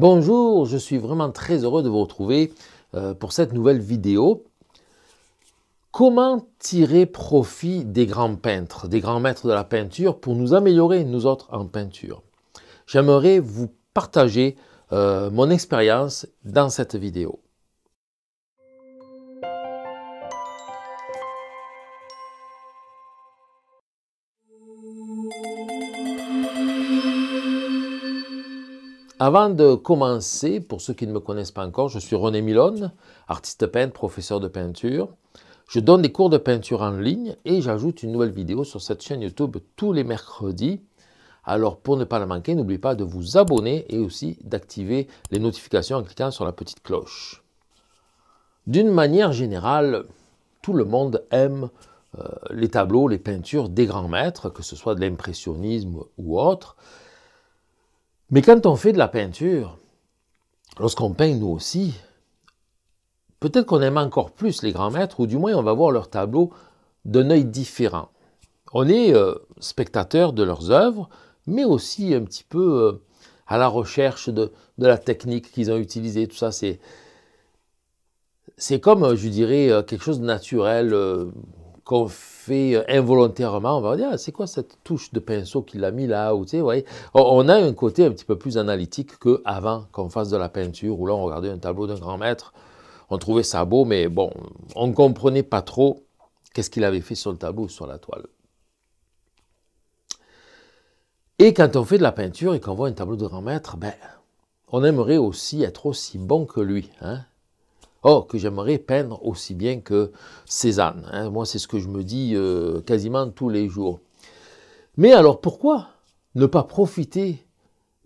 Bonjour, je suis vraiment très heureux de vous retrouver euh, pour cette nouvelle vidéo. Comment tirer profit des grands peintres, des grands maîtres de la peinture pour nous améliorer, nous autres, en peinture J'aimerais vous partager euh, mon expérience dans cette vidéo. Avant de commencer, pour ceux qui ne me connaissent pas encore, je suis René Milone, artiste peintre, professeur de peinture. Je donne des cours de peinture en ligne et j'ajoute une nouvelle vidéo sur cette chaîne YouTube tous les mercredis. Alors pour ne pas la manquer, n'oubliez pas de vous abonner et aussi d'activer les notifications en cliquant sur la petite cloche. D'une manière générale, tout le monde aime euh, les tableaux, les peintures des grands maîtres, que ce soit de l'impressionnisme ou autre. Mais quand on fait de la peinture, lorsqu'on peint nous aussi, peut-être qu'on aime encore plus les grands maîtres, ou du moins on va voir leurs tableaux d'un œil différent. On est euh, spectateur de leurs œuvres, mais aussi un petit peu euh, à la recherche de, la technique qu'ils ont utilisée, tout ça, c'est... C'est comme, euh, je dirais, quelque chose de naturel, qu'on fait euh, involontairement, on va dire, ah, c'est quoi cette touche de pinceau qu'il a mis là ou, On a un côté un petit peu plus analytique qu'avant qu'on fasse de la peinture, où là on regardait un tableau d'un grand maître, on trouvait ça beau, mais bon, on ne comprenait pas trop qu'est-ce qu'il avait fait sur le tableau ou sur la toile. Et quand on fait de la peinture et qu'on voit un tableau de grand maître, ben, on aimerait aussi être aussi bon que lui. Hein Oh, que j'aimerais peindre aussi bien que Cézanne. Hein. Moi, c'est ce que je me dis euh, quasiment tous les jours. Mais alors pourquoi ne pas profiter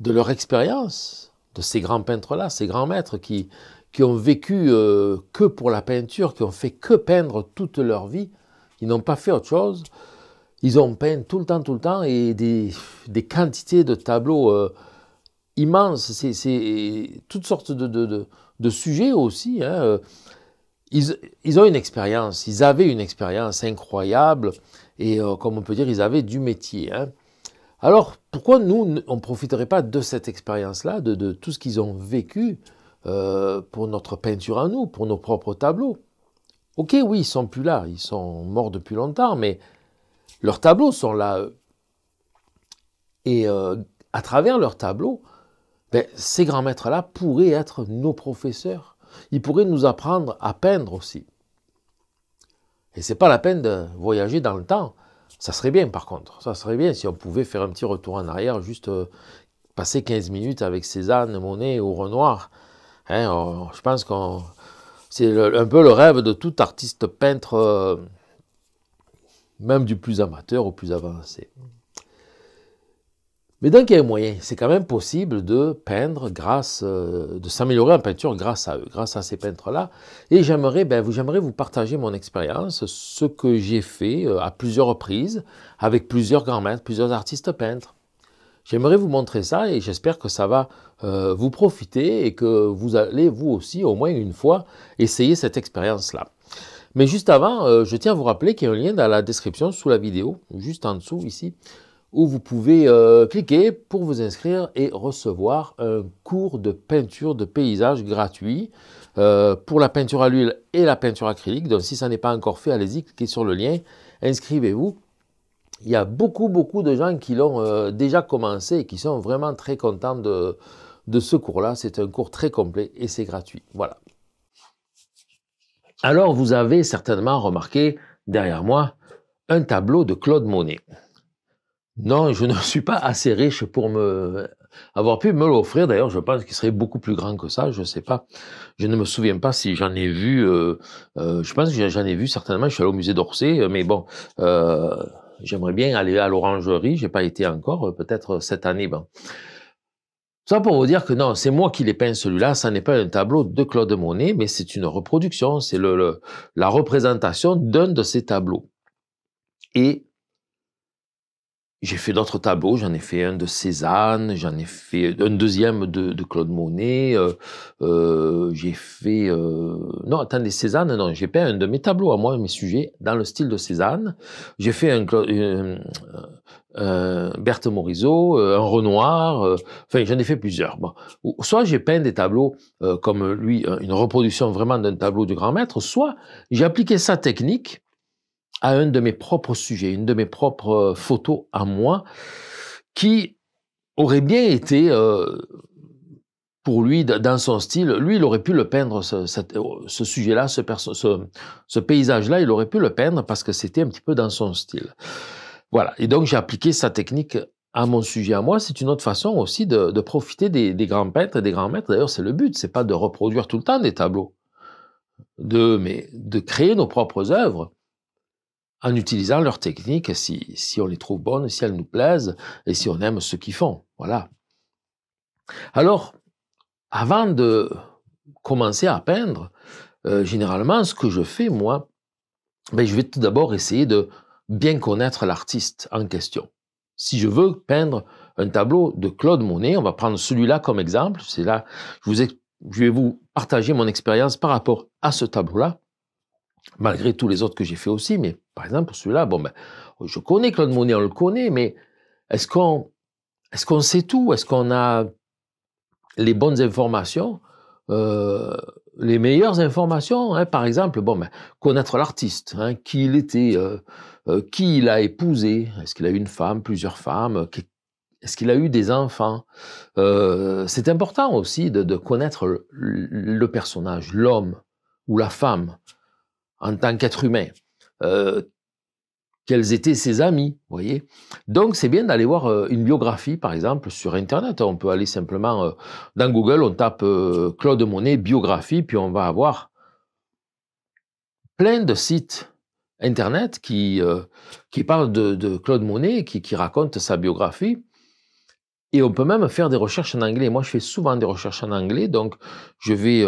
de leur expérience, de ces grands peintres-là, ces grands maîtres qui, qui ont vécu euh, que pour la peinture, qui ont fait que peindre toute leur vie, ils n'ont pas fait autre chose, ils ont peint tout le temps, tout le temps, et des, quantités de tableaux euh, immenses, c'est toutes sortes de de sujets aussi. Hein, euh, ils, ont une expérience, ils avaient une expérience incroyable et euh, comme on peut dire, ils avaient du métier. Hein. Alors pourquoi nous, on ne profiterait pas de cette expérience-là, de, tout ce qu'ils ont vécu euh, pour notre peinture à nous, pour nos propres tableaux Ok, oui, ils sont plus là, ils sont morts depuis longtemps, mais leurs tableaux sont là. Et à travers leurs tableaux, ben, ces grands maîtres-là pourraient être nos professeurs. Ils pourraient nous apprendre à peindre aussi. Et c'est pas la peine de voyager dans le temps. Ça serait bien par contre. Ça serait bien si on pouvait faire un petit retour en arrière, juste euh, passer 15 minutes avec Cézanne, Monet ou Renoir. Hein, je pense qu'on c'est un peu le rêve de tout artiste peintre, euh, même du plus amateur au plus avancé. Mais donc il y a un moyen, c'est quand même possible de peindre grâce, euh, de s'améliorer en peinture grâce à eux, grâce à ces peintres-là. Et j'aimerais ben, vous, vous partager mon expérience, ce que j'ai fait euh, à plusieurs reprises avec plusieurs grands maîtres, plusieurs artistes peintres. J'aimerais vous montrer ça et j'espère que ça va euh, vous profiter et que vous allez vous aussi au moins une fois essayer cette expérience-là. Mais juste avant, je tiens à vous rappeler qu'il y a un lien dans la description sous la vidéo, juste en dessous ici, où vous pouvez euh, cliquer pour vous inscrire et recevoir un cours de peinture de paysage gratuit euh, pour la peinture à l'huile et la peinture acrylique. Donc si ça n'est pas encore fait, allez-y, cliquez sur le lien, inscrivez-vous. Il y a beaucoup, beaucoup de gens qui l'ont euh, déjà commencé et qui sont vraiment très contents de ce cours-là. C'est un cours très complet et c'est gratuit. Voilà. Alors vous avez certainement remarqué derrière moi un tableau de Claude Monet. Non, je ne suis pas assez riche pour me avoir pu me l'offrir. D'ailleurs, je pense qu'il serait beaucoup plus grand que ça. Je ne sais pas. Je ne me souviens pas si j'en ai vu. Euh, euh, je pense que j'en ai vu certainement. Je suis allé au musée d'Orsay, euh, mais bon. J'aimerais bien aller à l'orangerie, j'ai pas été encore, peut-être cette année. Ça pour vous dire que non, c'est moi qui l'ai peint celui-là, ça n'est pas un tableau de Claude Monet, mais c'est une reproduction, c'est le, la représentation d'un de ses tableaux. Et j'ai fait d'autres tableaux, j'en ai fait un de Cézanne, j'en ai fait un deuxième de, Claude Monet, euh, euh, j'ai fait... Euh, non, attendez, Cézanne, non, j'ai peint un de mes tableaux à moi, mes sujets, dans le style de Cézanne. J'ai fait un, Berthe Morisot, un Renoir, enfin j'en ai fait plusieurs. Soit j'ai peint des tableaux comme lui, une reproduction vraiment d'un tableau du grand maître, soit j'ai appliqué sa technique à un de mes propres sujets, une de mes propres euh, photos à moi, qui aurait bien été, euh, pour lui, dans son style, lui, il aurait pu le peindre, ce, euh, sujet-là, ce, paysage-là, il aurait pu le peindre parce que c'était un petit peu dans son style. Voilà, et donc j'ai appliqué sa technique à mon sujet à moi, c'est une autre façon aussi de, profiter des, grands peintres et des grands maîtres. D'ailleurs, c'est le but, c'est pas de reproduire tout le temps des tableaux, de, mais de créer nos propres œuvres en utilisant leurs techniques si, on les trouve bonnes, si elles nous plaisent et si on aime ce qu'ils font. Voilà. Alors, avant de commencer à peindre, euh, généralement, ce que je fais, moi, ben, je vais tout d'abord essayer de bien connaître l'artiste en question. Si je veux peindre un tableau de Claude Monet, on va prendre celui-là comme exemple. C'est là, vous, je vais vous partager mon expérience par rapport à ce tableau-là malgré tous les autres que j'ai fait aussi, mais par exemple, pour celui-là, bon, ben, je connais Claude Monet, on le connaît, mais est-ce qu'on est qu'on sait tout Est-ce qu'on a les bonnes informations euh, les meilleures informations, hein? par exemple, bon, ben, connaître l'artiste, hein, qui il était, euh, euh, qui il a épousé, est-ce qu'il a eu une femme, plusieurs femmes, est-ce qu'il a eu des enfants C'est important aussi de, connaître le personnage, l'homme ou la femme en tant qu'être humain. Euh, quels étaient ses amis, voyez. Donc c'est bien d'aller voir euh, une biographie, par exemple, sur Internet. On peut aller simplement euh, dans Google, on tape Claude Monet biographie, puis on va avoir plein de sites Internet qui, qui parlent de, Claude Monet, qui, qui racontent sa biographie. Et on peut même faire des recherches en anglais. Moi, je fais souvent des recherches en anglais, donc je vais,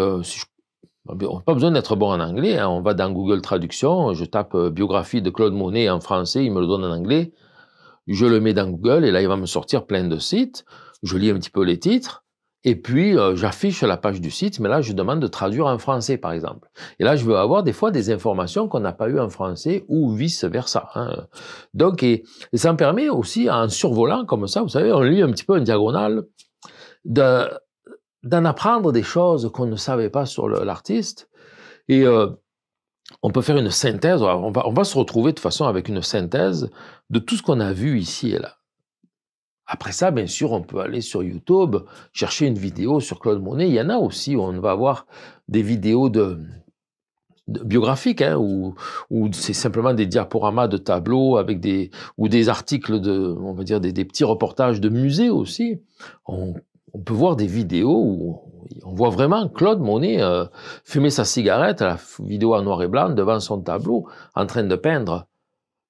bah, on pas besoin d'être bon en anglais. Hein. On va dans Google Traduction, je tape euh, biographie de Claude Monet en français, il me le donne en anglais. Je le mets dans Google et là, il va me sortir plein de sites. Je lis un petit peu les titres. Et puis, euh, j'affiche la page du site, mais là, je demande de traduire en français, par exemple. Et là, je veux avoir des fois des informations qu'on n'a pas eues en français ou vice-versa. Hein. Donc, et, ça me permet aussi, en survolant comme ça, vous savez, on lit un petit peu en diagonale, de, d'en apprendre des choses qu'on ne savait pas sur l'artiste. Et euh, on peut faire une synthèse, on va, se retrouver de façon avec une synthèse de tout ce qu'on a vu ici et là. Après ça, bien sûr, on peut aller sur YouTube, chercher une vidéo sur Claude Monet. Il y en a aussi on va avoir des vidéos de, biographiques, hein, ou où, c'est simplement des diaporamas de tableaux avec des, ou des articles de, on va dire, des, petits reportages de musées aussi. On on peut voir des vidéos où on voit vraiment Claude Monet euh, fumer sa cigarette, la vidéo en noir et blanc, devant son tableau, en train de peindre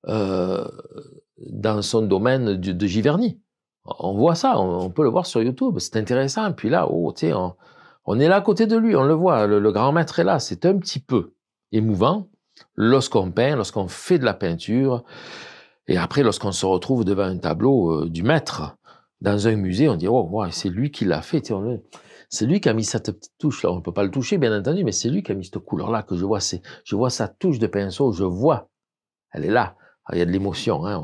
euh, dans son domaine de, Giverny. On voit ça, on, peut le voir sur YouTube, c'est intéressant. Puis là, oh, on, on, est là à côté de lui, on le voit, le, grand maître est là. C'est un petit peu émouvant lorsqu'on peint, lorsqu'on fait de la peinture, et après lorsqu'on se retrouve devant un tableau euh, du maître dans un musée, on dit, oh, c'est lui qui l'a fait. C'est lui qui a mis cette petite touche là. On ne peut pas le toucher, bien entendu, mais c'est lui qui a mis cette couleur là que je vois. je vois sa touche de pinceau, je vois. Elle est là. Ah, il y a de l'émotion. Hein,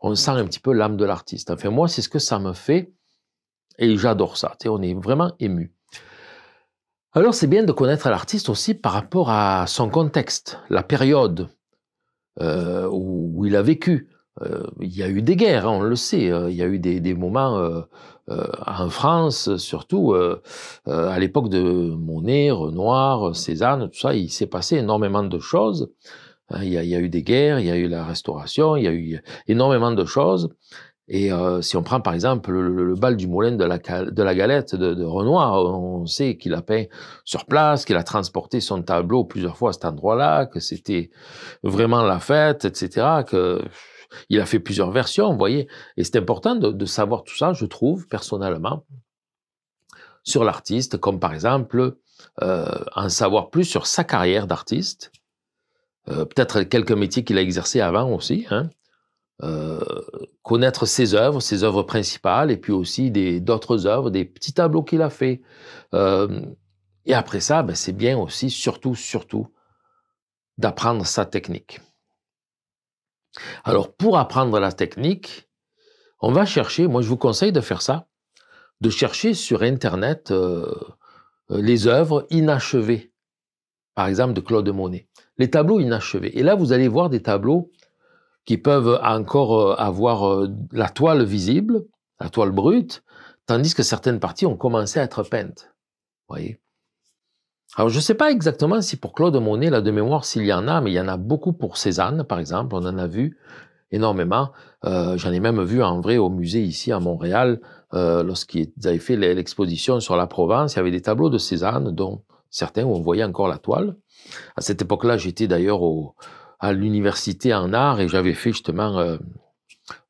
on, sent un petit peu l'âme de l'artiste. Enfin, moi, c'est ce que ça me fait et j'adore ça. on est vraiment ému. Alors, c'est bien de connaître l'artiste aussi par rapport à son contexte, la période euh, où il a vécu. Euh, il y a eu des guerres, hein, on le sait. Hein. Il y a eu des, moments euh, euh, en France, surtout à l'époque de Monet, Renoir, Cézanne, tout ça, il s'est passé énormément de choses. Hein. Il y, a, eu des guerres, il y a eu la restauration, il y a eu énormément de choses. Et si on prend par exemple le, bal du moulin de la, galette de, de Renoir, on sait qu'il a peint sur place, qu'il a transporté son tableau plusieurs fois à cet endroit-là, que c'était vraiment la fête, etc. Que il a fait plusieurs versions, vous voyez. Et c'est important de, savoir tout ça, je trouve, personnellement, sur l'artiste, comme par exemple euh, en savoir plus sur sa carrière d'artiste, euh, peut-être quelques métiers qu'il a exercés avant aussi, hein. euh, connaître ses œuvres, ses œuvres principales, et puis aussi d'autres œuvres, des petits tableaux qu'il a fait. et après ça, ben, c'est bien aussi, surtout, surtout, d'apprendre sa technique. Alors, pour apprendre la technique, on va chercher, moi je vous conseille de faire ça, de chercher sur Internet euh, euh, les œuvres inachevées, par exemple de Claude Monet, les tableaux inachevés. Et là, vous allez voir des tableaux qui peuvent encore euh, avoir la toile visible, la toile brute, tandis que certaines parties ont commencé à être peintes. Voyez alors, je ne sais pas exactement si pour Claude Monet, là, de mémoire, s'il y en a, mais il y en a beaucoup pour Cézanne, par exemple. On en a vu énormément. Euh, j'en ai même vu en vrai au musée ici à Montréal, euh, lorsqu'ils avaient fait l'exposition sur la Provence. Il y avait des tableaux de Cézanne, dont certains où on voyait encore la toile. À cette époque-là, j'étais d'ailleurs à l'université en art et j'avais fait justement euh,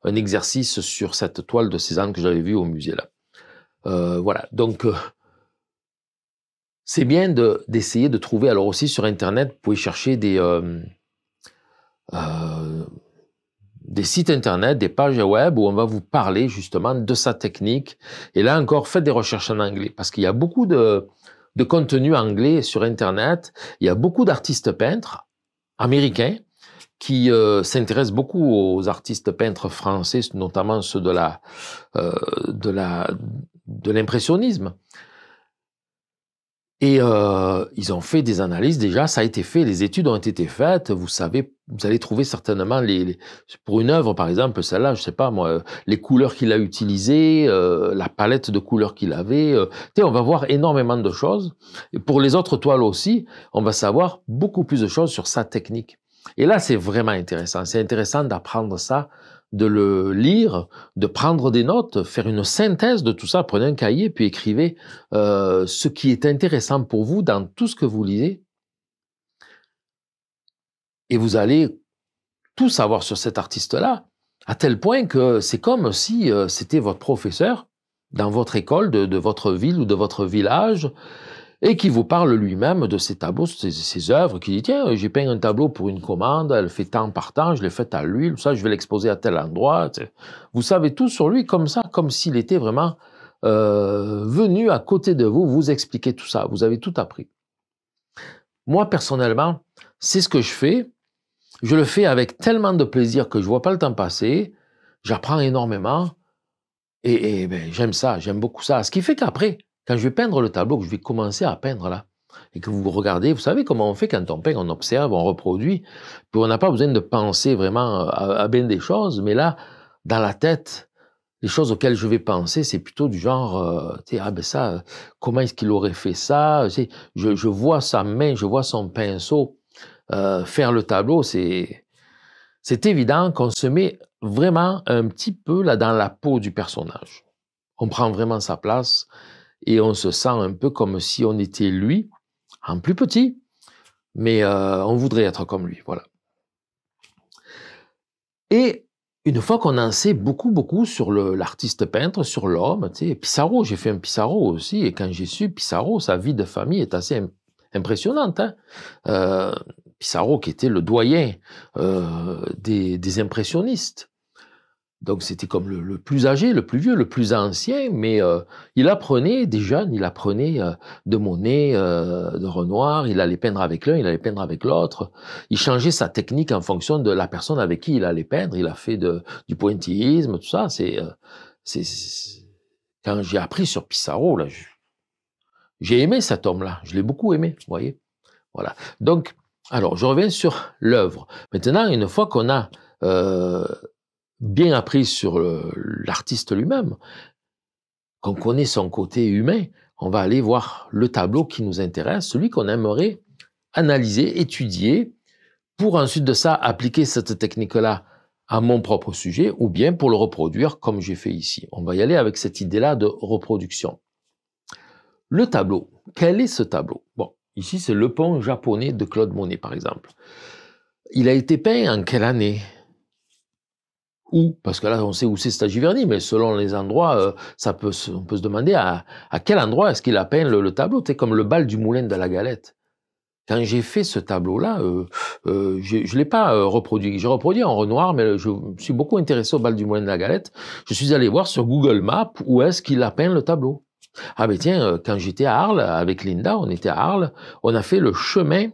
un exercice sur cette toile de Cézanne que j'avais vue au musée là. voilà, donc c'est bien d'essayer de, trouver. Alors aussi sur Internet, vous pouvez chercher euh, euh, des, sites Internet, des pages web où on va vous parler justement de sa technique. Et là encore, faites des recherches en anglais parce qu'il y a beaucoup de, contenu anglais sur Internet. Il y a beaucoup d'artistes peintres américains qui euh, s'intéressent beaucoup aux artistes peintres français, notamment ceux de l'impressionnisme. Et euh, ils ont fait des analyses déjà, ça a été fait, les études ont été faites, vous savez, vous allez trouver certainement les, pour une œuvre par exemple, celle-là, je sais pas moi, les couleurs qu'il a utilisées, euh, la palette de couleurs qu'il avait, euh, on va voir énormément de choses. Et pour les autres toiles aussi, on va savoir beaucoup plus de choses sur sa technique. Et là, c'est vraiment intéressant. C'est intéressant d'apprendre ça de le lire, de prendre des notes, faire une synthèse de tout ça. Prenez un cahier puis écrivez euh, ce qui est intéressant pour vous dans tout ce que vous lisez. Et vous allez tout savoir sur cet artiste-là, à tel point que c'est comme si euh, c'était votre professeur dans votre école, de votre ville ou de votre village, et qui vous parle lui-même de ses tableaux, ses, ses œuvres, qui dit tiens, j'ai peint un tableau pour une commande, elle fait tant par temps, je l'ai fait à l'huile, ça je vais l'exposer à tel endroit. Vous savez tout sur lui comme ça, comme s'il était vraiment euh, venu à côté de vous, vous expliquer tout ça, vous avez tout appris. Moi personnellement, c'est ce que je fais, je le fais avec tellement de plaisir que je vois pas le temps passer, j'apprends énormément et, et ben, j'aime ça, j'aime beaucoup ça. Ce qui fait qu'après, quand je vais peindre le tableau, que je vais commencer à peindre là, et que vous regardez, vous savez comment on fait quand on peint, on observe, on reproduit, puis on n'a pas besoin de penser vraiment euh, à, bien des choses, mais là, dans la tête, les choses auxquelles je vais penser, c'est plutôt du genre, euh, ah ben ça, comment est-ce qu'il aurait fait ça je, je, vois sa main, je vois son pinceau euh, faire le tableau, c'est c'est évident qu'on se met vraiment un petit peu là dans la peau du personnage. On prend vraiment sa place et on se sent un peu comme si on était lui, en plus petit, mais euh, on voudrait être comme lui, voilà. Et une fois qu'on en sait beaucoup, beaucoup sur l'artiste peintre, sur l'homme, tu sais, Pissarro, j'ai fait un Pissarro aussi, et quand j'ai su Pissarro, sa vie de famille est assez impressionnante. Hein euh, qui était le doyen euh, des, impressionnistes, donc c'était comme le, plus âgé, le plus vieux, le plus ancien, mais euh, il apprenait des jeunes, il apprenait euh, de Monet, euh, de Renoir, il allait peindre avec l'un, il allait peindre avec l'autre, il changeait sa technique en fonction de la personne avec qui il allait peindre, il a fait du pointillisme, tout ça, c'est... quand j'ai appris sur Pissarro, là, j'ai aimé cet homme-là, je l'ai beaucoup aimé, vous voyez. Voilà. Donc, alors, je reviens sur l'œuvre. Maintenant, une fois qu'on a euh, bien appris sur euh, l'artiste lui-même, qu'on mmh. connaît son côté humain, on va aller voir le tableau qui nous intéresse, celui qu'on aimerait analyser, étudier, pour ensuite de ça appliquer cette technique-là à mon propre sujet, ou bien pour le reproduire comme j'ai fait ici. On va y aller avec cette idée-là de reproduction. Le tableau. Quel est ce tableau Bon, ici c'est le pont japonais de Claude Monet, par exemple. Il a été peint en quelle année ou parce que là on sait où c'est Stagiverni, mais selon les endroits, euh, ça peut, on peut se demander à, quel endroit est-ce qu'il a peint le, tableau tableau. C'est comme le bal du moulin de la galette. Quand j'ai fait ce tableau-là, euh, euh, je ne l'ai pas reproduit. J'ai reproduit en renoir, mais je me suis beaucoup intéressé au bal du moulin de la galette. Je suis allé voir sur Google Maps où est-ce qu'il a peint le tableau. Ah ben tiens, quand j'étais à Arles, avec Linda, on était à Arles, on a fait le chemin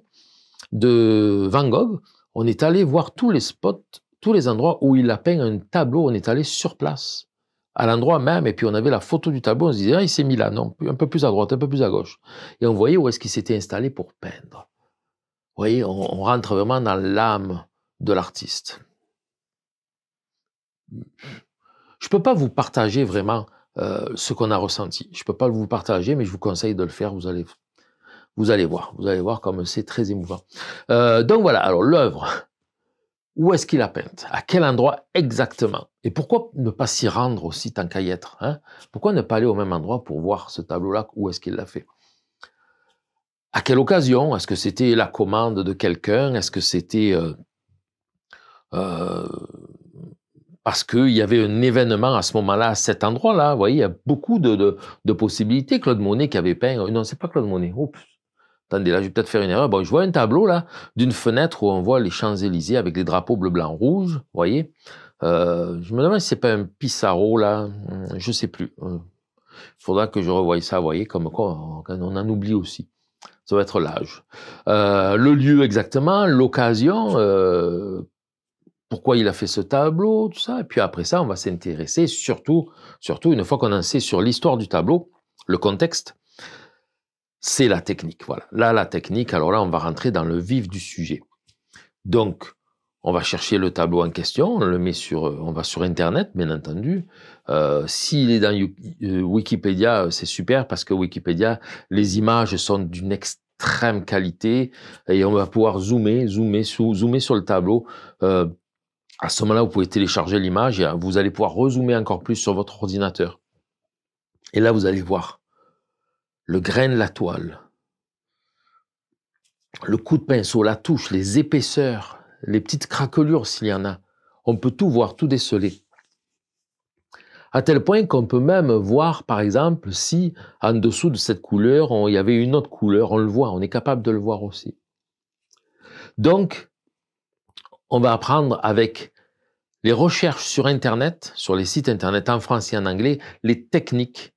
de Van Gogh. On est allé voir tous les spots tous les endroits où il a peint un tableau, on est allé sur place, à l'endroit même, et puis on avait la photo du tableau, on se disait, ah, il s'est mis là, non, un peu plus à droite, un peu plus à gauche. Et on voyait où est-ce qu'il s'était installé pour peindre. Vous voyez, on, rentre vraiment dans l'âme de l'artiste. Je ne peux pas vous partager vraiment euh, ce qu'on a ressenti. Je ne peux pas vous partager, mais je vous conseille de le faire, vous allez vous allez voir, vous allez voir comme c'est très émouvant. Euh, donc voilà, alors l'œuvre, où est-ce qu'il a peint À quel endroit exactement Et pourquoi ne pas s'y rendre aussi tant qu'à y être hein? Pourquoi ne pas aller au même endroit pour voir ce tableau-là Où est-ce qu'il l'a fait À quelle occasion Est-ce que c'était la commande de quelqu'un Est-ce que c'était euh, euh, parce qu'il y avait un événement à ce moment-là, à cet endroit-là Vous voyez, il y a beaucoup de, possibilités. Claude Monet qui avait peint... Euh, non, c'est pas Claude Monet. Oups Attendez, là, je vais peut-être faire une erreur. Bon, je vois un tableau, là, d'une fenêtre où on voit les Champs-Élysées avec les drapeaux bleu, blanc, rouge, vous voyez. Euh, je me demande si c'est pas un Pissarro, là. Hmm, je sais plus. Il euh, faudra que je revoie ça, vous voyez, comme quoi on en oublie aussi. Ça va être l'âge. Euh, le lieu exactement, l'occasion, pourquoi il a fait ce tableau, tout ça. Et puis après ça, on va s'intéresser surtout, surtout une fois qu'on en sait sur l'histoire du tableau, le contexte, c'est la technique. Voilà. Là, la technique, alors là, on va rentrer dans le vif du sujet. Donc, on va chercher le tableau en question, on le met sur, euh, on va sur Internet, bien entendu. Euh, s'il est dans euh, Wikipédia, c'est super parce que Wikipédia, les images sont d'une extrême qualité et on va pouvoir zoomer, zoomer, zoomer sur le tableau. à ce moment-là, vous pouvez télécharger l'image et vous allez pouvoir rezoomer encore plus sur votre ordinateur. Et là, vous allez voir le grain de la toile, le coup de pinceau, la touche, les épaisseurs, les petites craquelures s'il y en a. On peut tout voir, tout déceler. À tel point qu'on peut même voir, par exemple, si en dessous de cette couleur, il y avait une autre couleur, on le voit, on est capable de le voir aussi. Donc, on va apprendre avec les recherches sur Internet, sur les sites Internet en français et en anglais, les techniques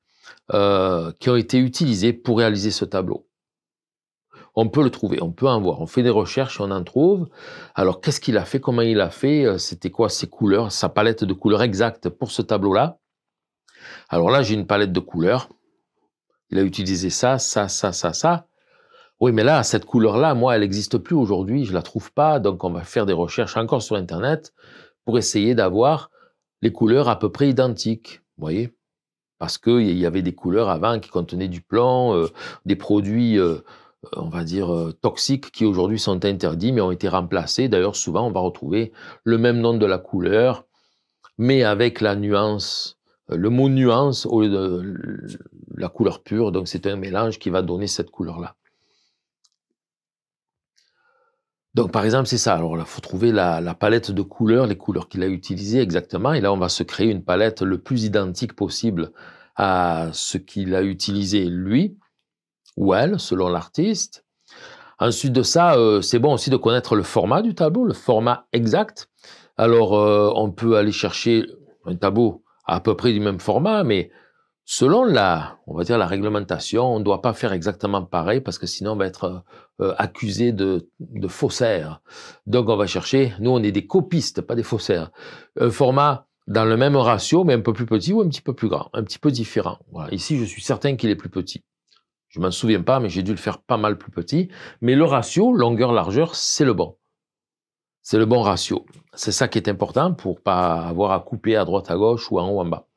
euh, qui ont été utilisés pour réaliser ce tableau. On peut le trouver, on peut en voir. On fait des recherches, on en trouve. Alors, qu'est-ce qu'il a fait Comment il a fait euh, C'était quoi ses couleurs Sa palette de couleurs exacte pour ce tableau-là Alors là, j'ai une palette de couleurs. Il a utilisé ça, ça, ça, ça, ça. Oui, mais là, cette couleur-là, moi, elle n'existe plus aujourd'hui, je ne la trouve pas, donc on va faire des recherches encore sur Internet pour essayer d'avoir les couleurs à peu près identiques. Vous voyez parce qu'il y avait des couleurs avant qui contenaient du plomb, euh, des produits, euh, euh, on va dire, toxiques qui aujourd'hui sont interdits mais ont été remplacés. D'ailleurs, souvent, on va retrouver le même nom de la couleur, mais avec la nuance, le mot nuance au lieu de la couleur pure. Donc, c'est un mélange qui va donner cette couleur-là. Donc, par exemple, c'est ça. Alors, il faut trouver la, palette de couleurs, les couleurs qu'il a utilisées exactement. Et là, on va se créer une palette le plus identique possible à ce qu'il a utilisé lui ou elle, selon l'artiste. Ensuite de ça, euh, c'est bon aussi de connaître le format du tableau, le format exact. Alors, euh, on peut aller chercher un tableau à peu près du même format, mais Selon la, on va dire la réglementation, on ne doit pas faire exactement pareil parce que sinon on va être euh, euh, accusé de, de, faussaire. Donc on va chercher, nous on est des copistes, pas des faussaires. Un format dans le même ratio, mais un peu plus petit ou un petit peu plus grand, un petit peu différent. Voilà. Ici, je suis certain qu'il est plus petit. Je m'en souviens pas, mais j'ai dû le faire pas mal plus petit. Mais le ratio longueur-largeur, c'est le bon. C'est le bon ratio. C'est ça qui est important pour pas avoir à couper à droite, à gauche ou en haut, en bas.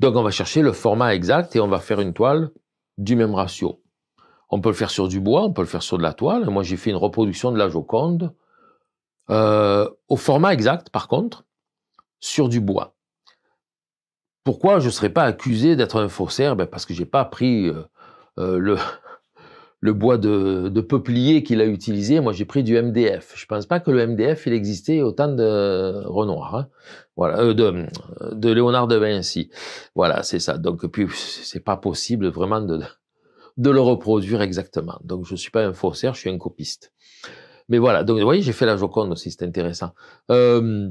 Donc on va chercher le format exact et on va faire une toile du même ratio. On peut le faire sur du bois, on peut le faire sur de la toile. Moi j'ai fait une reproduction de la Joconde euh, au format exact par contre, sur du bois. Pourquoi je ne serais pas accusé d'être un faussaire ben, Parce que je n'ai pas pris euh, euh, le, le bois de, peuplier qu'il a utilisé, moi j'ai pris du MDF. Je pense pas que le MDF il existait autant de Renoir, hein. voilà, euh, de, Léonard de Vinci. Voilà, c'est ça. Donc puis c'est pas possible vraiment de, de le reproduire exactement. Donc je suis pas un faussaire, je suis un copiste. Mais voilà, donc vous voyez, j'ai fait la Joconde aussi, c'est intéressant. Euh,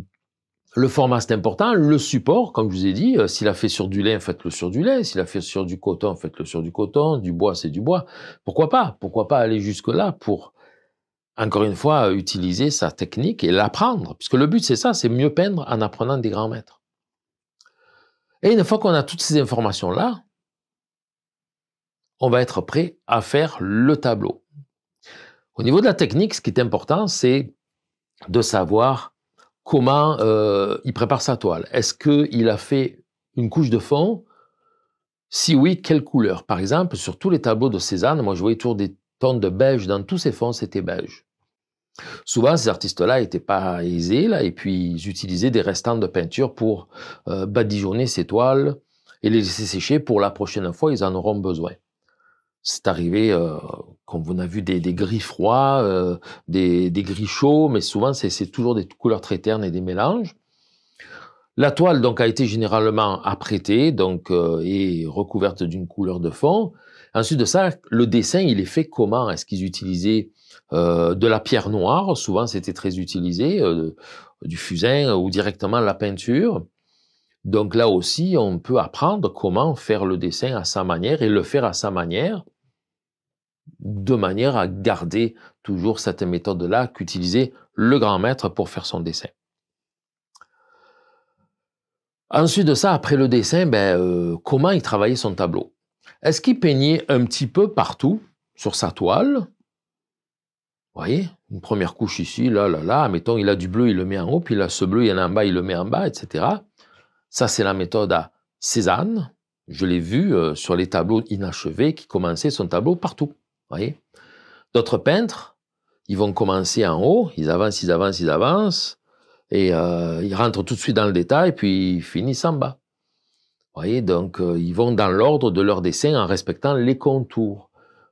le format, c'est important. Le support, comme je vous ai dit, euh, s'il a fait sur du lait, faites-le sur du lait. S'il a fait sur du coton, faites-le sur du coton. Du bois, c'est du bois. Pourquoi pas Pourquoi pas aller jusque-là pour, encore une fois, utiliser sa technique et l'apprendre Puisque le but, c'est ça, c'est mieux peindre en apprenant des grands maîtres. Et une fois qu'on a toutes ces informations-là, on va être prêt à faire le tableau. Au niveau de la technique, ce qui est important, c'est de savoir comment euh, il prépare sa toile. Est-ce qu'il a fait une couche de fond Si oui, quelle couleur Par exemple, sur tous les tableaux de Cézanne, moi je voyais toujours des tons de beige dans tous ses fonds, c'était beige. Souvent, ces artistes-là n'étaient pas aisés, là, et puis ils utilisaient des restants de peinture pour euh, badigeonner ces toiles et les laisser sécher pour la prochaine fois, ils en auront besoin c'est arrivé, euh, comme on a vu, des, gris froids, euh, des, gris chauds, mais souvent c'est toujours des couleurs très ternes et des mélanges. La toile donc a été généralement apprêtée donc euh, et recouverte d'une couleur de fond. Ensuite de ça, le dessin il est fait comment Est-ce qu'ils utilisaient euh, de la pierre noire Souvent c'était très utilisé, du fusain ou directement la peinture. Donc là aussi, on peut apprendre comment faire le dessin à sa manière et le faire à sa manière, de manière à garder toujours cette méthode-là qu'utilisait le grand maître pour faire son dessin. Ensuite de ça, après le dessin, ben, euh, comment il travaillait son tableau Est-ce qu'il peignait un petit peu partout sur sa toile Vous voyez Une première couche ici, là, là, là. Mettons, il a du bleu, il le met en haut, puis il a ce bleu, il en a en bas, il le met en bas, etc. Ça, c'est la méthode à Cézanne. Je l'ai vu euh, sur les tableaux inachevés qui commençaient son tableau partout. Voyez D'autres peintres, ils vont commencer en haut, ils avancent, ils avancent, ils avancent, et euh, ils rentrent tout de suite dans le détail, puis ils finissent en bas. Voyez, donc euh, ils vont dans l'ordre de leurs dessins en respectant les contours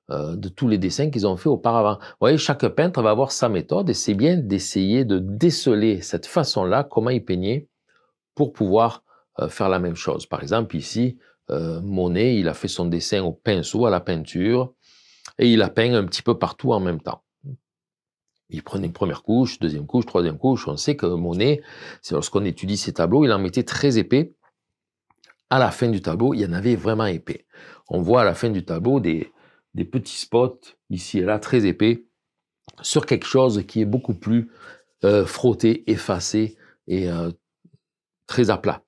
de tous les dessins qu'ils ont fait auparavant. Voyez, chaque peintre va avoir sa méthode et c'est bien d'essayer de déceler cette façon-là, comment il peignait, pour pouvoir euh, faire la même chose. Par exemple, ici, euh, Monet, il a fait son dessin au pinceau, à la peinture, et il a peint un petit peu partout en même temps. Il prenait une première couche, deuxième couche, troisième couche. On sait que Monet, c'est lorsqu'on étudie ses tableaux, il en mettait très épais. À la fin du tableau, il y en avait vraiment épais. On voit à la fin du tableau des, petits spots ici et là très épais sur quelque chose qui est beaucoup plus euh, frotté, effacé et très à plat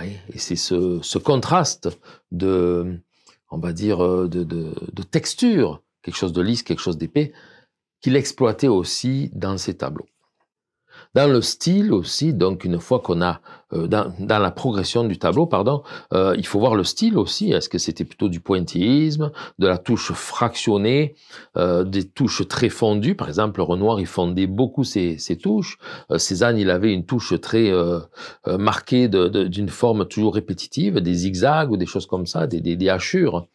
et c'est ce, contraste de, on va dire, euh, de texture, quelque chose de lisse, quelque chose d'épais, qu'il exploitait aussi dans ses tableaux. Dans le style aussi, donc une fois qu'on a euh, dans, dans, la progression du tableau, pardon, euh, il faut voir le style aussi. Est-ce que c'était plutôt du pointillisme, de la touche fractionnée, euh, des touches très fondues Par exemple, Renoir, il fondait beaucoup ses, touches. Cézanne, il avait une touche très marquée d'une forme toujours répétitive, des zigzags ou des choses comme ça, des, des, des hachures.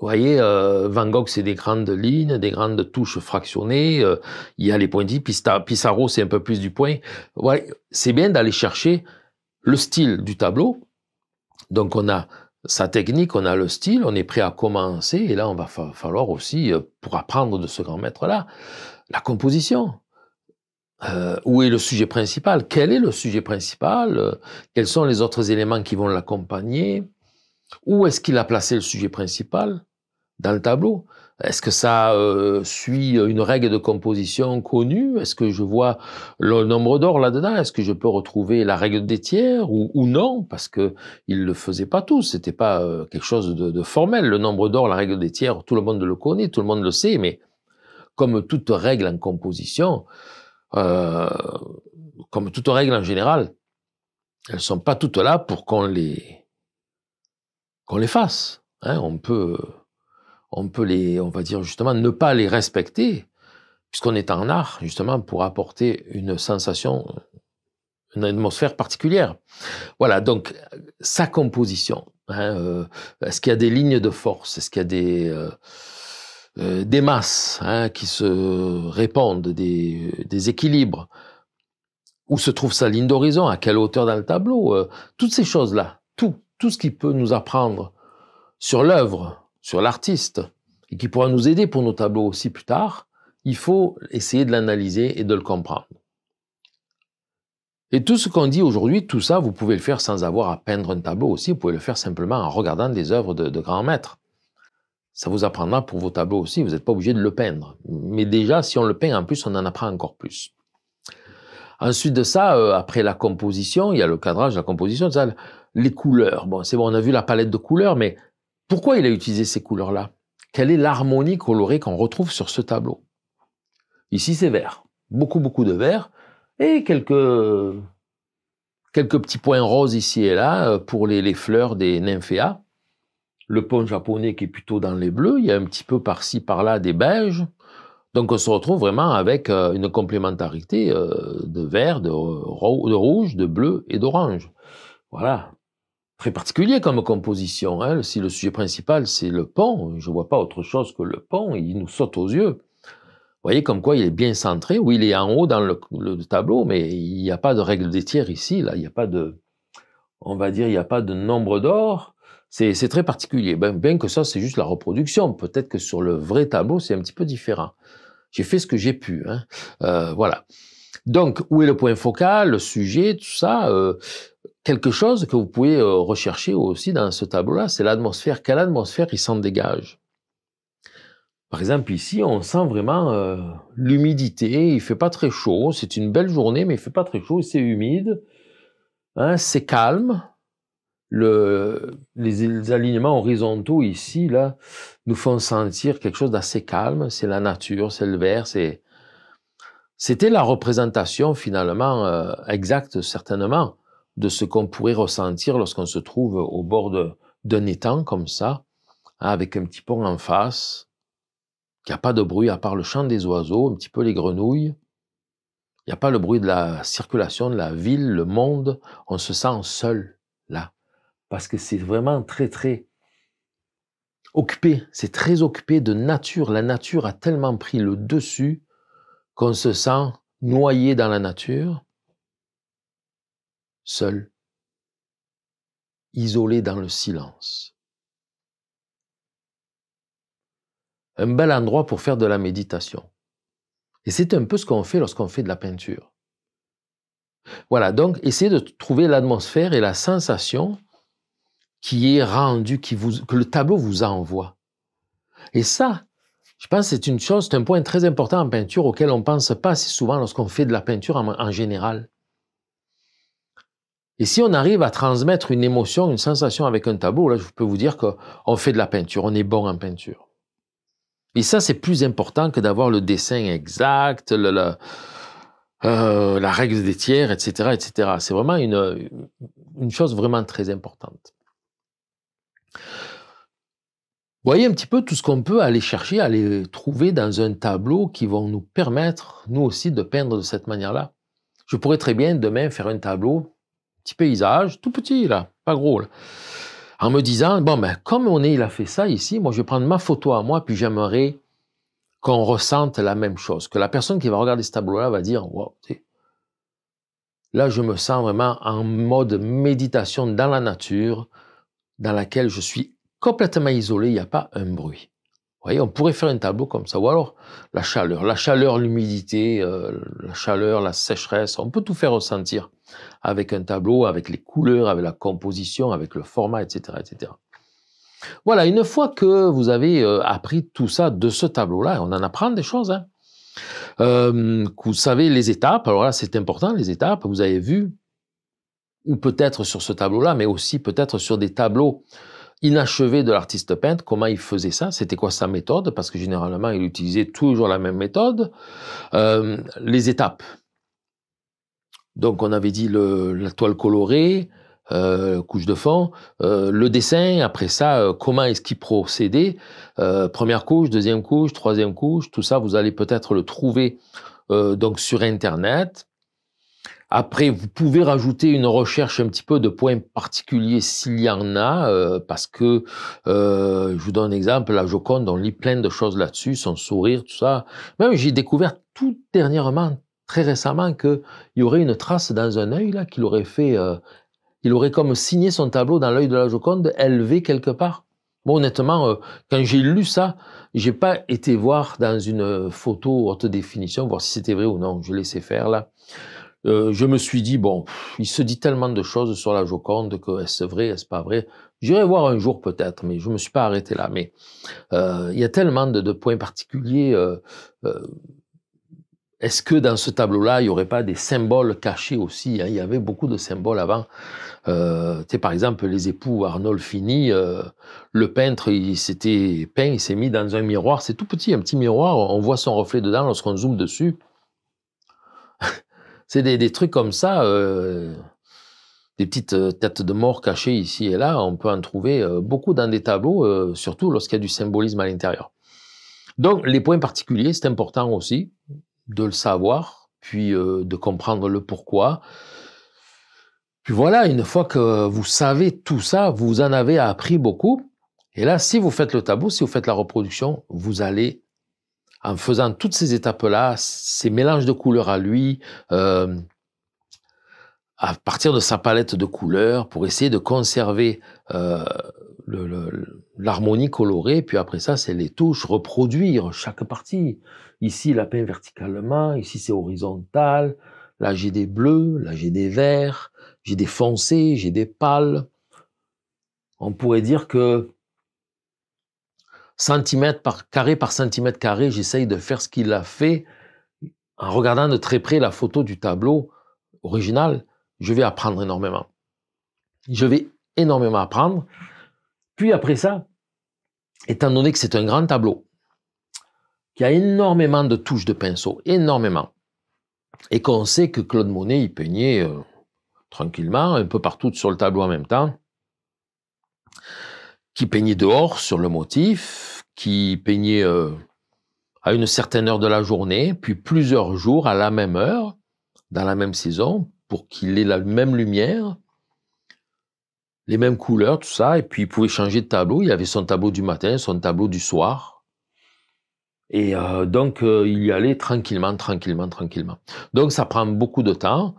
Vous voyez, euh, Van Gogh, c'est des grandes lignes, des grandes touches fractionnées. Euh, il y a les pointilles. Pissarro, c'est un peu plus du point. c'est bien d'aller chercher le style du tableau. Donc, on a sa technique, on a le style, on est prêt à commencer. Et là, on va falloir aussi, euh, pour apprendre de ce grand maître-là, la composition. où est le sujet principal Quel est le sujet principal Quels sont les autres éléments qui vont l'accompagner où est-ce qu'il a placé le sujet principal dans le tableau. Est-ce que ça euh, suit une règle de composition connue Est-ce que je vois le nombre d'or là-dedans Est-ce que je peux retrouver la règle des tiers ou, non Parce que ils le faisaient pas tous. C'était pas euh, quelque chose de, formel. Le nombre d'or, la règle des tiers, tout le monde le connaît, tout le monde le sait. Mais comme toute règle en composition, euh, comme toute règle en général, elles sont pas toutes là pour qu'on les qu'on les fasse. Hein. on peut on peut les, on va dire justement, ne pas les respecter, puisqu'on est en art, justement, pour apporter une sensation, une atmosphère particulière. Voilà, donc sa composition. Hein, euh, est-ce qu'il y a des lignes de force Est-ce qu'il y a des, euh, euh, des masses hein, qui se répandent, des, équilibres Où se trouve sa ligne d'horizon À quelle hauteur dans le tableau Toutes ces choses-là, tout, tout ce qui peut nous apprendre sur l'œuvre, sur l'artiste et qui pourra nous aider pour nos tableaux aussi plus tard, il faut essayer de l'analyser et de le comprendre. Et tout ce qu'on dit aujourd'hui, tout ça, vous pouvez le faire sans avoir à peindre un tableau aussi, vous pouvez le faire simplement en regardant des œuvres de, grands maîtres. Ça vous apprendra pour vos tableaux aussi, vous n'êtes pas obligé de le peindre. Mais déjà, si on le peint en plus, on en apprend encore plus. Ensuite de ça, euh, après la composition, il y a le cadrage, la composition, les couleurs. Bon, c'est bon, on a vu la palette de couleurs, mais pourquoi il a utilisé ces couleurs-là Quelle est l'harmonie colorée qu'on retrouve sur ce tableau Ici, c'est vert. Beaucoup, beaucoup de vert. Et quelques, quelques petits points roses ici et là euh, pour les, les fleurs des nymphéas. Le pont japonais qui est plutôt dans les bleus. Il y a un petit peu par-ci, par-là des beiges. Donc on se retrouve vraiment avec euh, une complémentarité euh, de vert, de, rouge, de bleu et d'orange. Voilà très particulier comme composition. Hein. Si le sujet principal, c'est le pont, je ne vois pas autre chose que le pont, il nous saute aux yeux. Vous voyez comme quoi il est bien centré, oui, il est en haut dans le, tableau, mais il n'y a pas de règle des tiers ici, là, il n'y a pas de, on va dire, il n'y a pas de nombre d'or. C'est très particulier, ben, bien, que ça, c'est juste la reproduction. Peut-être que sur le vrai tableau, c'est un petit peu différent. J'ai fait ce que j'ai pu. Hein. Euh, voilà. Donc, où est le point focal, le sujet, tout ça euh, quelque chose que vous pouvez euh, rechercher aussi dans ce tableau-là, c'est l'atmosphère. Quelle atmosphère il s'en dégage Par exemple, ici, on sent vraiment euh, l'humidité. Il fait pas très chaud. C'est une belle journée, mais il fait pas très chaud. C'est humide. Hein, c'est calme. Le, les, alignements horizontaux ici, là, nous font sentir quelque chose d'assez calme. C'est la nature, c'est le vert, C'était la représentation finalement euh, exacte, certainement, de ce qu'on pourrait ressentir lorsqu'on se trouve au bord d'un étang comme ça, hein, avec un petit pont en face, qu'il n'y a pas de bruit à part le chant des oiseaux, un petit peu les grenouilles. Il n'y a pas le bruit de la circulation de la ville, le monde. On se sent seul là. Parce que c'est vraiment très, très occupé. C'est très occupé de nature. La nature a tellement pris le dessus qu'on se sent noyé dans la nature seul, isolé dans le silence. Un bel endroit pour faire de la méditation. Et c'est un peu ce qu'on fait lorsqu'on fait de la peinture. Voilà, donc essayez de trouver l'atmosphère et la sensation qui est rendue, qui vous, que le tableau vous envoie. Et ça, je pense c'est une chose, c'est un point très important en peinture auquel on ne pense pas si souvent lorsqu'on fait de la peinture en général. Et si on arrive à transmettre une émotion, une sensation avec un tableau, là, je peux vous dire qu'on fait de la peinture, on est bon en peinture. Et ça, c'est plus important que d'avoir le dessin exact, euh, la règle des tiers, etc., etc. C'est vraiment une, une chose vraiment très importante. Voyez un petit peu tout ce qu'on peut aller chercher, aller trouver dans un tableau qui vont nous permettre, nous aussi, de peindre de cette manière-là. Je pourrais très bien demain faire un tableau petit paysage, tout petit là, pas gros En me disant, bon, ben, comme on est, il a fait ça ici, moi je vais prendre ma photo à moi, puis j'aimerais qu'on ressente la même chose. Que la personne qui va regarder ce tableau-là va dire, wow, là je me sens vraiment en mode méditation dans la nature, dans laquelle je suis complètement isolé, il n'y a pas un bruit. Vous voyez, on pourrait faire un tableau comme ça. Ou alors la chaleur, la chaleur, l'humidité, euh, la chaleur, la sécheresse, on peut tout faire ressentir avec un tableau, avec les couleurs, avec la composition, avec le format, etc. etc. Voilà, une fois que vous avez euh, appris tout ça de ce tableau-là, on en apprend des choses. Hein. Euh, vous savez les étapes, alors là c'est important, les étapes, vous avez vu, ou peut-être sur ce tableau-là, mais aussi peut-être sur des tableaux inachevés de l'artiste peintre, comment il faisait ça, c'était quoi sa méthode, parce que généralement il utilisait toujours la même méthode, euh, les étapes. Donc on avait dit la toile colorée, euh, couche de fond, euh, le dessin, après ça, euh, comment est-ce qu'il procédait, première couche, deuxième couche, troisième couche, tout ça, vous allez peut-être le trouver donc sur Internet. Après, vous pouvez rajouter une recherche un petit peu de points particuliers s'il y en a, parce que, je vous donne un exemple, la Joconde, on lit plein de choses là-dessus, son sourire, tout ça. Même j'ai découvert tout dernièrement très récemment qu'il y aurait une trace dans un œil là qu'il aurait fait, euh, il aurait comme signé son tableau dans l'œil de la Joconde, élevé quelque part. Bon, honnêtement, euh, quand j'ai lu ça, j'ai pas été voir dans une photo haute définition voir si c'était vrai ou non. Je laissais faire là. Euh, je me suis dit bon, il se dit tellement de choses sur la Joconde que est-ce vrai, est-ce pas vrai J'irai voir un jour peut-être, mais je me suis pas arrêté là. Mais il y a tellement de, de points particuliers est-ce que dans ce tableau-là, il n'y aurait pas des symboles cachés aussi hein? Il y avait beaucoup de symboles avant. Euh, par exemple, les époux Arnold Fini, euh, le peintre, il s'était peint, il s'est mis dans un miroir. C'est tout petit, un petit miroir. On voit son reflet dedans lorsqu'on zoome dessus. C'est des, trucs comme ça. Euh, des petites têtes de mort cachées ici et là. On peut en trouver beaucoup dans des tableaux, surtout lorsqu'il y a du symbolisme à l'intérieur. Donc, les points particuliers, c'est important aussi de le savoir, puis euh, de comprendre le pourquoi. Puis voilà, une fois que vous savez tout ça, vous en avez appris beaucoup. Et là, si vous faites le tabou, si vous faites la reproduction, vous allez, en faisant toutes ces étapes-là, ces mélanges de couleurs à lui, euh, à partir de sa palette de couleurs, pour essayer de conserver euh, l'harmonie colorée. Puis après ça, c'est les touches, reproduire chaque partie, Ici, il a peint verticalement, ici c'est horizontal. Là, j'ai des bleus, là, j'ai des verts, j'ai des foncés, j'ai des pâles. On pourrait dire que centimètre par carré par centimètre carré, j'essaye de faire ce qu'il a fait. En regardant de très près la photo du tableau original, je vais apprendre énormément. Je vais énormément apprendre. Puis après ça, étant donné que c'est un grand tableau, qui a énormément de touches de pinceau, énormément. Et qu'on sait que Claude Monet, il peignait euh, tranquillement, un peu partout sur le tableau en même temps, qui peignait dehors sur le motif, qui peignait euh, à une certaine heure de la journée, puis plusieurs jours à la même heure, dans la même saison, pour qu'il ait la même lumière, les mêmes couleurs, tout ça, et puis il pouvait changer de tableau, il avait son tableau du matin, son tableau du soir, et euh, donc, euh, il y allait tranquillement, tranquillement, tranquillement. Donc, ça prend beaucoup de temps.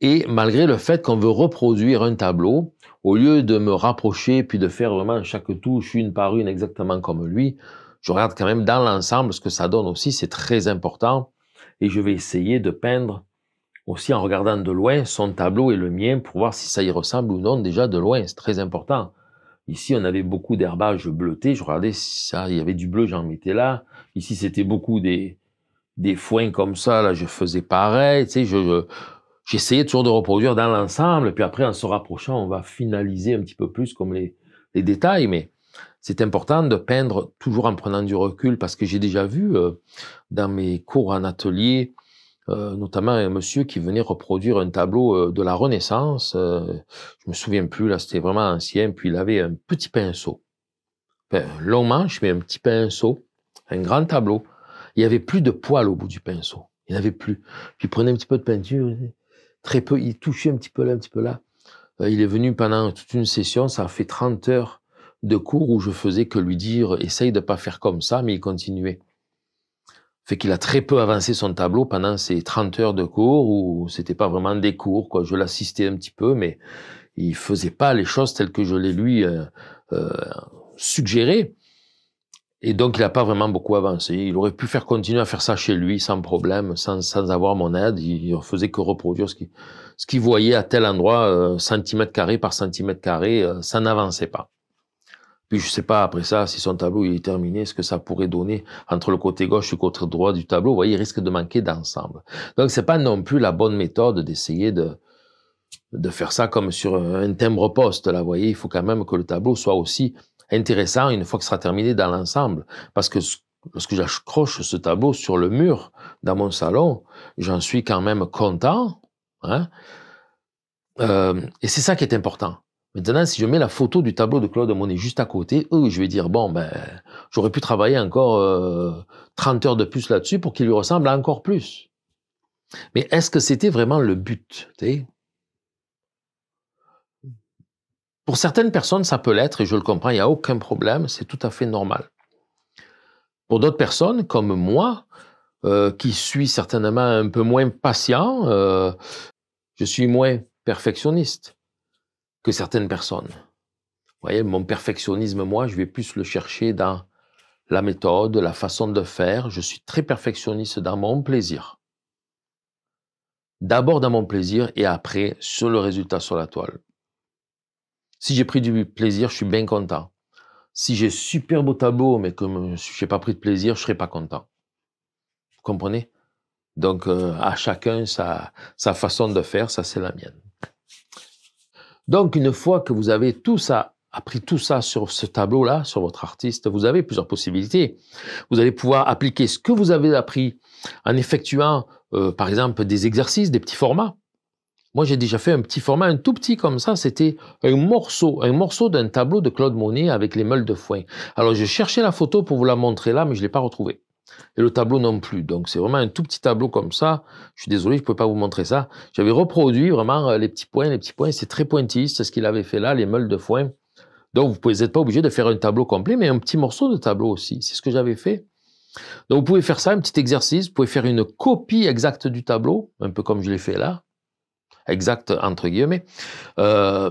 Et malgré le fait qu'on veut reproduire un tableau, au lieu de me rapprocher puis de faire vraiment chaque touche une par une exactement comme lui, je regarde quand même dans l'ensemble ce que ça donne aussi, c'est très important. Et je vais essayer de peindre aussi en regardant de loin son tableau et le mien pour voir si ça y ressemble ou non déjà de loin, c'est très important. Ici, on avait beaucoup d'herbages bleutés, je regardais si ça, il y avait du bleu, j'en mettais là Ici, c'était beaucoup des, des foins comme ça. Là, je faisais pareil. Tu sais, je, j'essayais toujours de reproduire dans l'ensemble, puis après, en se rapprochant, on va finaliser un petit peu plus comme les, détails, mais c'est important de peindre toujours en prenant du recul, parce que j'ai déjà vu euh, dans mes cours en atelier, euh, notamment un monsieur qui venait reproduire un tableau euh, de la Renaissance, je me souviens plus, là c'était vraiment ancien, puis il avait un petit pinceau, enfin, long manche, mais un petit pinceau, un grand tableau. Il n'y avait plus de poils au bout du pinceau. Il n'y avait plus. il prenait un petit peu de peinture, très peu, il touchait un petit peu là, un petit peu là. Euh, il est venu pendant toute une session, ça a fait 30 heures de cours où je faisais que lui dire essaye de pas faire comme ça, mais il continuait. Fait qu'il a très peu avancé son tableau pendant ces 30 heures de cours où c'était pas vraiment des cours, quoi. Je l'assistais un petit peu, mais il faisait pas les choses telles que je l'ai lui euh, euh, suggéré. Et donc, il n'a pas vraiment beaucoup avancé. Il aurait pu faire continuer à faire ça chez lui sans problème, sans, avoir mon aide. Il ne faisait que reproduire ce qu'il voyait à tel endroit, euh, centimètre carré par centimètre carré, euh, ça n'avançait pas. Puis je ne sais pas après ça si son tableau est terminé, ce que ça pourrait donner entre le côté gauche et le côté droit du tableau. Vous voyez, il risque de manquer d'ensemble. Donc ce n'est pas non plus la bonne méthode d'essayer de de faire ça comme sur un timbre poste. Là, vous voyez, il faut quand même que le tableau soit aussi intéressant une fois que ce sera terminé dans l'ensemble. Parce que lorsque j'accroche ce tableau sur le mur dans mon salon, j'en suis quand même content. Hein. Euh, et c'est ça qui est important. Maintenant, si je mets la photo du tableau de Claude Monet juste à côté, je vais dire, bon, ben, j'aurais pu travailler encore 30 euh, heures de plus là-dessus pour qu'il lui ressemble encore plus. Mais est-ce que c'était vraiment le but Pour certaines personnes, ça peut l'être, et je le comprends, il n'y a aucun problème, c'est tout à fait normal. Pour d'autres personnes, comme moi, euh, qui suis certainement un peu moins patient, euh, je suis moins perfectionniste que certaines personnes. Vous voyez, mon perfectionnisme, moi, je vais plus le chercher dans la méthode, la façon de faire. Je suis très perfectionniste dans mon plaisir. D'abord dans mon plaisir et après sur le résultat sur la toile. Si j'ai pris du plaisir, je suis bien content. Si j'ai super beau tableau, mais que je n'ai pas pris de plaisir, je ne serai pas content. Vous comprenez Donc, euh, à chacun sa, sa façon de faire, ça c'est la mienne. Donc, une fois que vous avez tout ça appris tout ça sur ce tableau-là, sur votre artiste, vous avez plusieurs possibilités. Vous allez pouvoir appliquer ce que vous avez appris en effectuant, euh, par exemple, des exercices, des petits formats. Moi, j'ai déjà fait un petit format, un tout petit comme ça. C'était un morceau, un morceau d'un tableau de Claude Monet avec les meules de foin. Alors, je cherchais la photo pour vous la montrer là, mais je ne l'ai pas retrouvée. Et le tableau non plus. Donc, c'est vraiment un tout petit tableau comme ça. Je suis désolé, je ne peux pas vous montrer ça. J'avais reproduit vraiment euh, les petits points, les petits points. C'est très pointilliste, ce qu'il avait fait là, les meules de foin. Donc, vous n'êtes pas obligé de faire un tableau complet, mais un petit morceau de tableau aussi. C'est ce que j'avais fait. Donc, vous pouvez faire ça, un petit exercice. Vous pouvez faire une copie exacte du tableau, un peu comme je l'ai fait là exact entre guillemets. Euh,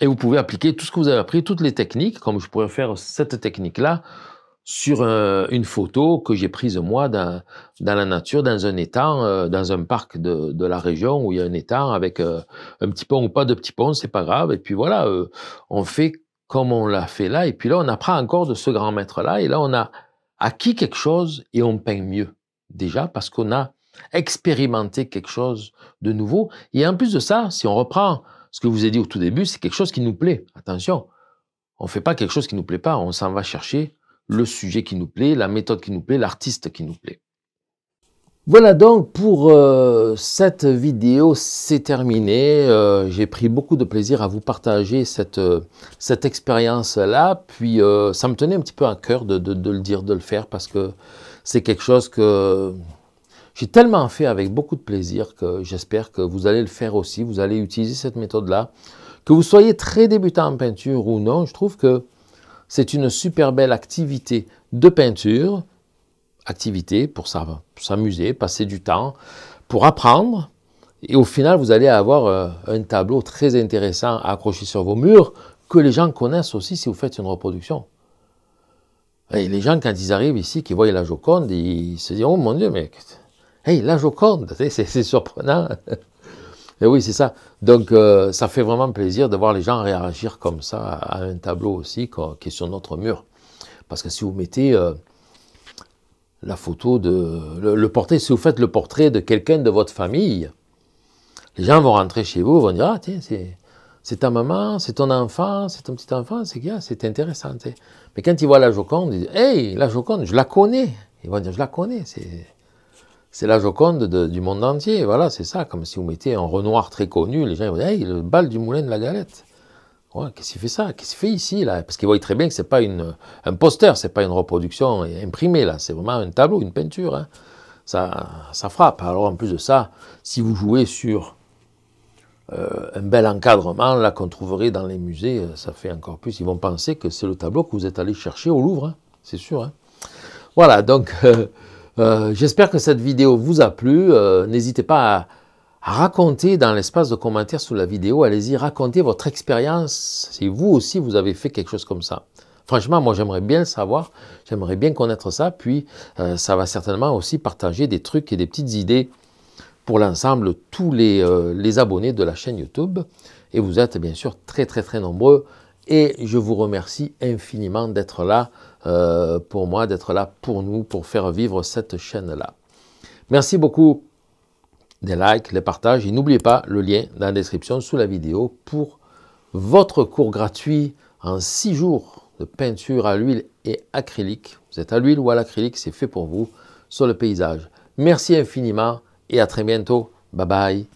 et vous pouvez appliquer tout ce que vous avez appris, toutes les techniques, comme je pourrais faire cette technique-là sur euh, une photo que j'ai prise moi dans, dans, la nature, dans un étang, euh, dans un parc de, de, la région où il y a un étang avec un petit pont ou pas de petit pont, c'est pas grave. Et puis voilà, on fait comme on l'a fait là. Et puis là, on apprend encore de ce grand maître-là. Et là, on a acquis quelque chose et on peint mieux déjà parce qu'on a expérimenter quelque chose de nouveau. Et en plus de ça, si on reprend ce que vous avez dit au tout début, c'est quelque chose qui nous plaît. Attention, on ne fait pas quelque chose qui ne nous plaît pas, on s'en va chercher le sujet qui nous plaît, la méthode qui nous plaît, l'artiste qui nous plaît. Voilà donc pour euh, cette vidéo, c'est terminé. Euh, j'ai pris beaucoup de plaisir à vous partager cette, euh, cette expérience-là. Puis ça me tenait un petit peu à cœur de le dire, de le faire, parce que c'est quelque chose que j'ai tellement fait avec beaucoup de plaisir que j'espère que vous allez le faire aussi, vous allez utiliser cette méthode-là. Que vous soyez très débutant en peinture ou non, je trouve que c'est une super belle activité de peinture, activité pour s'amuser, passer du temps, pour apprendre. Et au final, vous allez avoir euh, un tableau très intéressant à accrocher sur vos murs que les gens connaissent aussi si vous faites une reproduction. Et les gens, quand ils arrivent ici, qui voient la Joconde, ils se disent Oh mon Dieu, mec !» hey, la Joconde, c'est surprenant. Et eh oui, c'est ça. Donc, euh, ça fait vraiment plaisir de voir les gens réagir comme ça à un tableau aussi qui est sur notre mur. Parce que si vous mettez euh, la photo de. Le, portrait, si vous faites le portrait de quelqu'un de votre famille, les gens vont rentrer chez vous, vont dire Ah, tiens, c'est. ta maman, c'est ton enfant, c'est ton petit enfant, c'est qui c'est intéressant. Mais quand ils voient la Joconde, ils disent Hey, la Joconde, je la connais. Ils vont dire Je la connais, c'est la Joconde du monde entier, voilà, c'est ça, comme si vous mettez un Renoir très connu, les gens ils vont dire, hey, le bal du moulin de la galette. qu'est-ce qu'il fait ça Qu'est-ce qu'il fait ici là Parce qu'ils voient très bien que c'est pas une, un poster, c'est pas une reproduction imprimée là, c'est vraiment un tableau, une peinture. Hein. Ça, ça frappe. Alors en plus de ça, si vous jouez sur euh, un bel encadrement là qu'on trouverait dans les musées, euh, ça fait encore plus. Ils vont penser que c'est le tableau que vous êtes allé chercher au Louvre, hein. c'est sûr. Hein. Voilà, donc euh, euh, j'espère que cette vidéo vous a plu. Euh, n'hésitez pas à, raconter dans l'espace de commentaires sous la vidéo. Allez-y, racontez votre expérience. Si vous aussi, vous avez fait quelque chose comme ça. Franchement, moi, j'aimerais bien le savoir. J'aimerais bien connaître ça. Puis, euh, ça va certainement aussi partager des trucs et des petites idées pour l'ensemble, tous les, les abonnés de la chaîne YouTube. Et vous êtes bien sûr très, très, très nombreux. Et je vous remercie infiniment d'être là. Euh, pour moi, d'être là pour nous, pour faire vivre cette chaîne-là. Merci beaucoup des likes, les partages et n'oubliez pas le lien dans la description sous la vidéo pour votre cours gratuit en 6 jours de peinture à l'huile et acrylique. Vous êtes à l'huile ou à l'acrylique, c'est fait pour vous sur le paysage. Merci infiniment et à très bientôt. Bye bye.